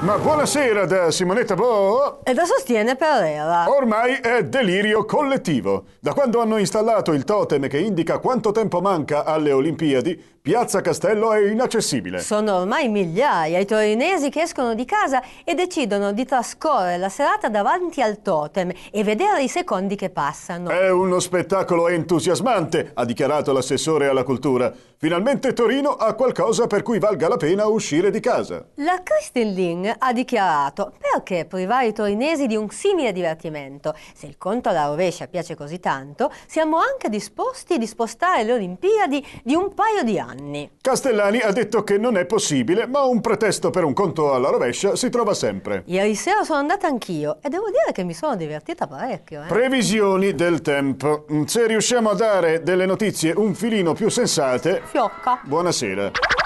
Ma buonasera da Simonetta Bo e da Sostiene Pereira. Ormai è delirio collettivo. Da quando hanno installato il totem che indica quanto tempo manca alle Olimpiadi, Piazza Castello è inaccessibile. Sono ormai migliaia i torinesi che escono di casa e decidono di trascorrere la serata davanti al totem e vedere i secondi che passano. È uno spettacolo entusiasmante, ha dichiarato l'assessore alla cultura. Finalmente Torino ha qualcosa per cui valga la pena uscire di casa. La Kristin Ling ha dichiarato perché privare i torinesi di un simile divertimento? Se il conto alla rovescia piace così tanto, siamo anche disposti di spostare le Olimpiadi di un paio di anni anni. Castellani ha detto che non è possibile, ma un pretesto per un conto alla rovescia si trova sempre. Ieri sera sono andata anch'io e devo dire che mi sono divertita parecchio. Eh? Previsioni del tempo. Mm, se riusciamo a dare delle notizie un filino più sensate... Fiocca. Buonasera.